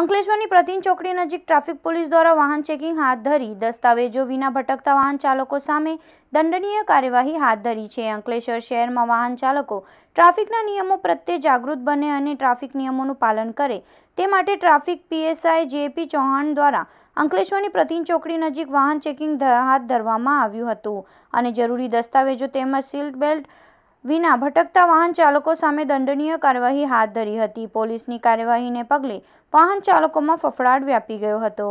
અંકલેશ્વરની પ્રતિમ ચોકડી નજીક traffic police દ્વારા વાહન ચેકિંગ હાથ ધરી દસ્તાવેજો વિના ભટકતા વાહન ચાલકો સામે દંડનીય કાર્યવાહી હાથ ધરી છે અંકલેશ્વર શહેરમાં વાહન ચાલકો ટ્રાફિકના નિયમો પ્રત્યે જાગૃત બને અને ટ્રાફિક નિયમોનું પાલન કરે તે માટે ટ્રાફિક પીએસઆઈ જેપી ચૌહાણ દ્વારા અંકલેશ્વરની પ્રતિન ચોકડી નજીક વાહન ચેકિંગ હાથ ધરવામાં આવ્યું હતું અને જરૂરી દસ્તાવેજો તેમજ સીટ બેલ્ટ વિના ભટકતા વાહન ચાલકો સામે દંડનીય કાર્યવાહી હાથ ધરી હતી પોલીસની કાર્યવાહીને પગલે વાહન ચાલકોમાં ફફડાટ વ્યાપી ગયો હતો